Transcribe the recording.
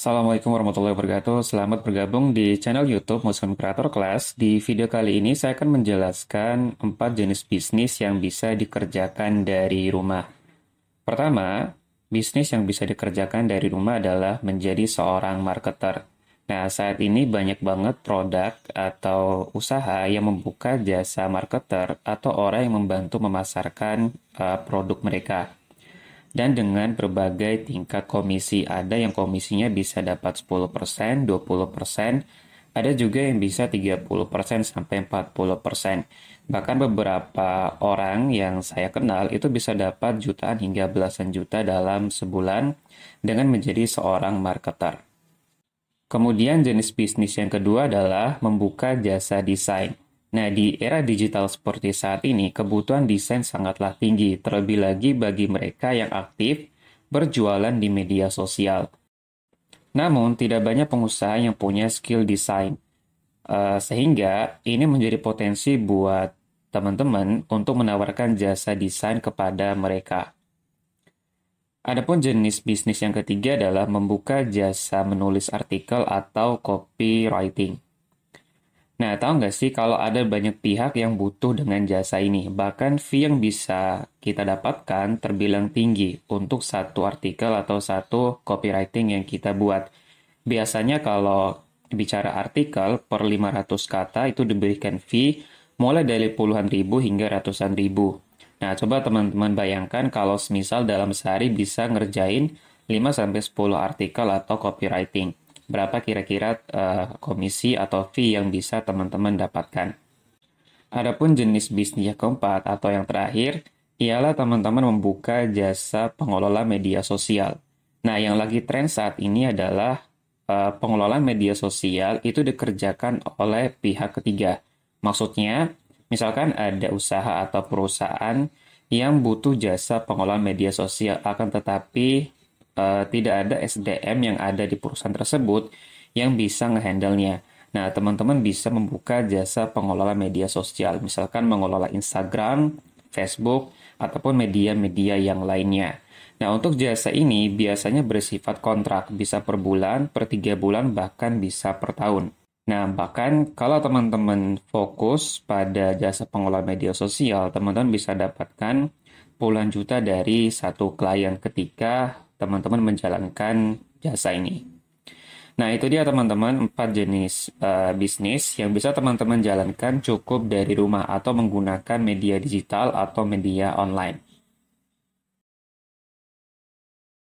Assalamualaikum warahmatullahi wabarakatuh. Selamat bergabung di channel YouTube Muslim Creator Class. Di video kali ini saya akan menjelaskan empat jenis bisnis yang bisa dikerjakan dari rumah. Pertama, bisnis yang bisa dikerjakan dari rumah adalah menjadi seorang marketer. Nah, saat ini banyak banget produk atau usaha yang membuka jasa marketer atau orang yang membantu memasarkan eh, produk mereka dan dengan berbagai tingkat komisi. Ada yang komisinya bisa dapat 10%, 20%, ada juga yang bisa 30% sampai 40%. Bahkan beberapa orang yang saya kenal itu bisa dapat jutaan hingga belasan juta dalam sebulan dengan menjadi seorang marketer. Kemudian jenis bisnis yang kedua adalah membuka jasa desain. Nah, di era digital seperti saat ini, kebutuhan desain sangatlah tinggi, terlebih lagi bagi mereka yang aktif berjualan di media sosial. Namun, tidak banyak pengusaha yang punya skill desain, uh, sehingga ini menjadi potensi buat teman-teman untuk menawarkan jasa desain kepada mereka. Adapun jenis bisnis yang ketiga adalah membuka jasa menulis artikel atau copywriting. Nah, tahu nggak sih kalau ada banyak pihak yang butuh dengan jasa ini? Bahkan fee yang bisa kita dapatkan terbilang tinggi untuk satu artikel atau satu copywriting yang kita buat. Biasanya kalau bicara artikel per 500 kata itu diberikan fee mulai dari puluhan ribu hingga ratusan ribu. Nah, coba teman-teman bayangkan kalau semisal dalam sehari bisa ngerjain 5-10 artikel atau copywriting berapa kira-kira uh, komisi atau fee yang bisa teman-teman dapatkan. Adapun jenis bisnis yang keempat atau yang terakhir ialah teman-teman membuka jasa pengelola media sosial. Nah, yang lagi tren saat ini adalah uh, eh, pengelolaan media sosial itu dikerjakan oleh pihak ketiga. Maksudnya, misalkan ada usaha atau perusahaan yang butuh jasa pengelola media sosial, akan tetapi uh, tidak ada SDM yang ada di perusahaan tersebut yang bisa ngehandle-nya. Nah, teman-teman bisa membuka jasa pengelola media sosial, misalkan mengelola Instagram, Facebook, ataupun media-media yang lainnya. Nah, untuk jasa ini biasanya bersifat kontrak, bisa per bulan, per tiga bulan, bahkan bisa per tahun. Nah, bahkan kalau teman-teman fokus pada jasa pengelola media sosial, teman-teman bisa dapatkan puluhan juta dari satu klien ketika teman-teman menjalankan jasa ini. Nah, itu dia teman-teman empat jenis uh, bisnis yang bisa teman-teman jalankan cukup dari rumah atau menggunakan media digital atau media online.